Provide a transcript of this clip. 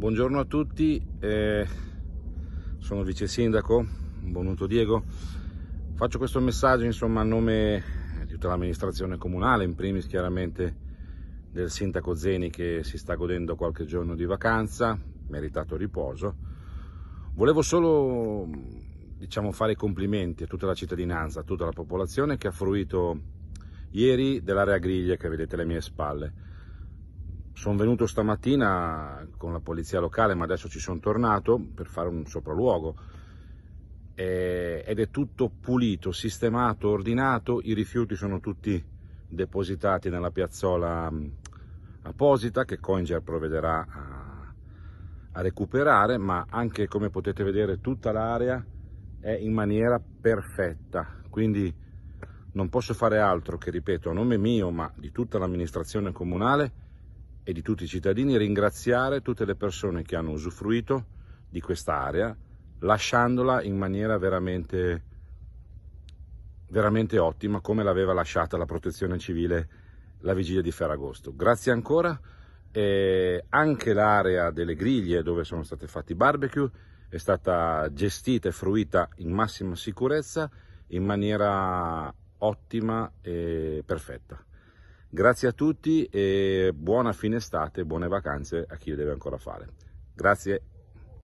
Buongiorno a tutti, eh, sono vice sindaco, Bonuto Diego. Faccio questo messaggio insomma, a nome di tutta l'amministrazione comunale, in primis chiaramente del sindaco Zeni che si sta godendo qualche giorno di vacanza, meritato riposo. Volevo solo diciamo, fare i complimenti a tutta la cittadinanza, a tutta la popolazione che ha fruito ieri dell'area griglia che vedete alle mie spalle sono venuto stamattina con la polizia locale, ma adesso ci sono tornato per fare un sopralluogo eh, ed è tutto pulito, sistemato, ordinato, i rifiuti sono tutti depositati nella piazzola mm, apposita che Coinger provvederà a, a recuperare, ma anche come potete vedere tutta l'area è in maniera perfetta, quindi non posso fare altro che, ripeto, a nome mio, ma di tutta l'amministrazione comunale, e di tutti i cittadini ringraziare tutte le persone che hanno usufruito di quest'area lasciandola in maniera veramente, veramente ottima come l'aveva lasciata la protezione civile la vigilia di Ferragosto. Grazie ancora e anche l'area delle griglie dove sono stati fatti i barbecue è stata gestita e fruita in massima sicurezza in maniera ottima e perfetta. Grazie a tutti e buona fine estate, buone vacanze a chi le deve ancora fare. Grazie.